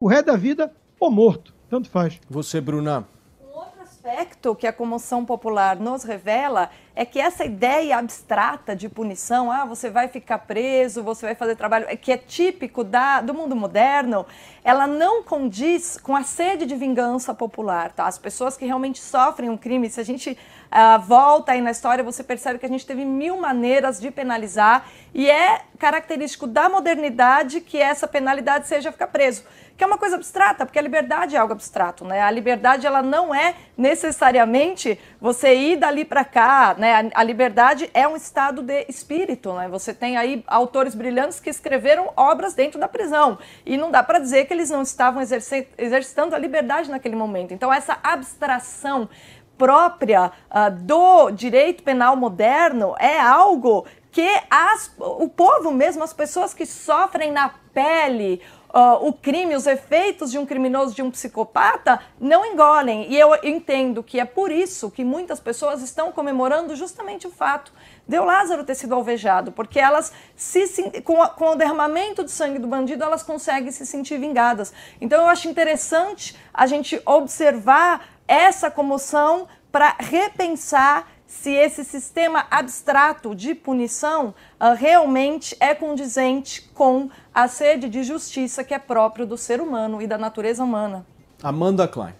o ré da vida ou morto, tanto faz. Você, Bruna. Um outro aspecto que a comoção popular nos revela é que essa ideia abstrata de punição, ah, você vai ficar preso, você vai fazer trabalho, é que é típico da, do mundo moderno, ela não condiz com a sede de vingança popular, tá? As pessoas que realmente sofrem um crime, se a gente ah, volta aí na história, você percebe que a gente teve mil maneiras de penalizar e é característico da modernidade que essa penalidade seja ficar preso que é uma coisa abstrata, porque a liberdade é algo abstrato, né? A liberdade ela não é necessariamente você ir dali para cá, né, a liberdade é um estado de espírito, né? Você tem aí autores brilhantes que escreveram obras dentro da prisão e não dá para dizer que eles não estavam exercitando a liberdade naquele momento. Então essa abstração própria uh, do direito penal moderno é algo que as, o povo mesmo, as pessoas que sofrem na pele uh, o crime, os efeitos de um criminoso, de um psicopata, não engolem. E eu entendo que é por isso que muitas pessoas estão comemorando justamente o fato de o Lázaro ter sido alvejado, porque elas, se, com, a, com o derramamento de sangue do bandido, elas conseguem se sentir vingadas. Então eu acho interessante a gente observar essa comoção para repensar se esse sistema abstrato de punição uh, realmente é condizente com a sede de justiça que é próprio do ser humano e da natureza humana. Amanda Klein.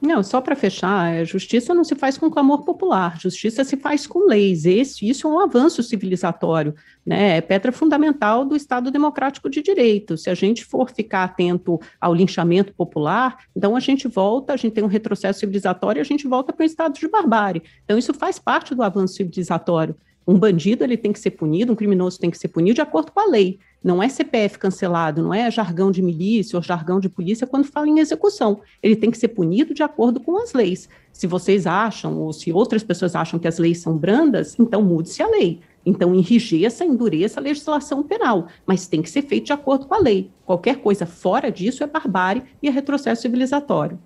Não, só para fechar, é, justiça não se faz com clamor popular, justiça se faz com leis. Esse, isso é um avanço civilizatório, né? É pedra fundamental do Estado democrático de direito. Se a gente for ficar atento ao linchamento popular, então a gente volta, a gente tem um retrocesso civilizatório, e a gente volta para um estado de barbárie. Então isso faz parte do avanço civilizatório. Um bandido ele tem que ser punido, um criminoso tem que ser punido de acordo com a lei. Não é CPF cancelado, não é jargão de milícia ou jargão de polícia quando fala em execução. Ele tem que ser punido de acordo com as leis. Se vocês acham, ou se outras pessoas acham que as leis são brandas, então mude-se a lei. Então, enrijeça, endureça a legislação penal, mas tem que ser feito de acordo com a lei. Qualquer coisa fora disso é barbárie e é retrocesso civilizatório.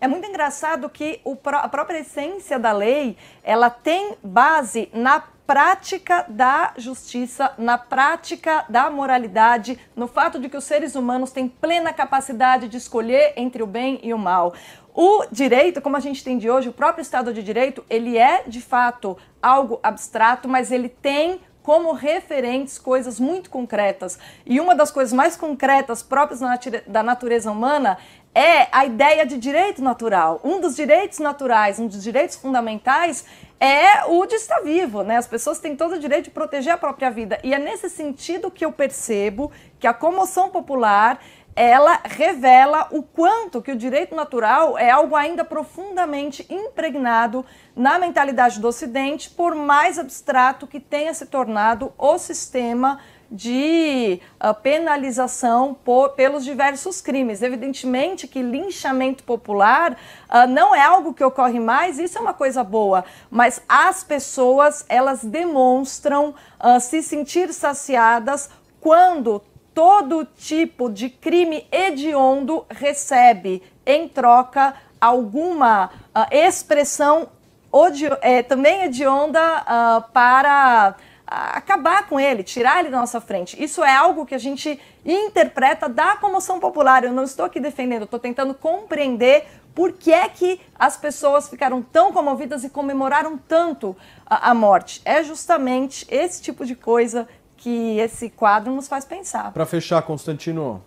É muito engraçado que a própria essência da lei, ela tem base na prática da justiça, na prática da moralidade, no fato de que os seres humanos têm plena capacidade de escolher entre o bem e o mal. O direito, como a gente tem de hoje, o próprio Estado de Direito, ele é de fato algo abstrato, mas ele tem como referentes coisas muito concretas. E uma das coisas mais concretas próprias da natureza humana é a ideia de direito natural. Um dos direitos naturais, um dos direitos fundamentais é o de estar vivo, né? As pessoas têm todo o direito de proteger a própria vida. E é nesse sentido que eu percebo que a comoção popular ela revela o quanto que o direito natural é algo ainda profundamente impregnado na mentalidade do Ocidente, por mais abstrato que tenha se tornado o sistema de uh, penalização por, pelos diversos crimes. Evidentemente que linchamento popular uh, não é algo que ocorre mais, isso é uma coisa boa, mas as pessoas elas demonstram uh, se sentir saciadas quando todo tipo de crime hediondo recebe em troca alguma expressão odio, é, também hedionda para acabar com ele, tirar ele da nossa frente. Isso é algo que a gente interpreta da comoção popular. Eu não estou aqui defendendo, estou tentando compreender por que é que as pessoas ficaram tão comovidas e comemoraram tanto a, a morte. É justamente esse tipo de coisa que esse quadro nos faz pensar. Para fechar, Constantino.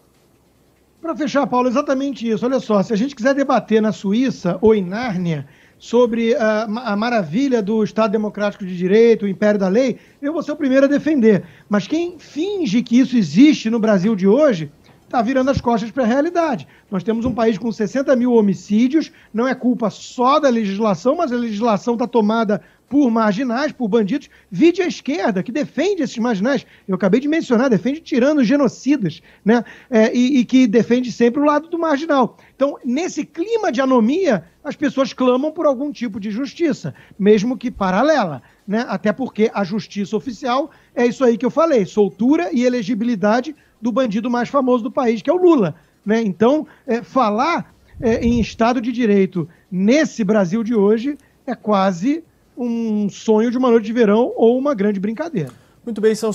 Para fechar, Paulo, exatamente isso. Olha só, se a gente quiser debater na Suíça ou em Nárnia, sobre a, a, maravilha do Estado Democrático de Direito, o Império da Lei, eu vou ser o primeiro a defender. Mas quem finge que isso existe no Brasil de hoje está virando as costas para a realidade. Nós temos um país com 60 mil homicídios, não é culpa só da legislação, mas a legislação está tomada por marginais, por bandidos, vide a esquerda, que defende esses marginais. Eu acabei de mencionar, defende tiranos genocidas, né? É, e, e, que defende sempre o lado do marginal. Então, nesse clima de anomia, as pessoas clamam por algum tipo de justiça, mesmo que paralela, né? Até porque a justiça oficial é isso aí que eu falei: soltura e elegibilidade do bandido mais famoso do país, que é o Lula. Né? Então, é, falar é, em Estado de Direito nesse Brasil de hoje é quase um sonho de uma noite de verão ou uma grande brincadeira. Muito bem, são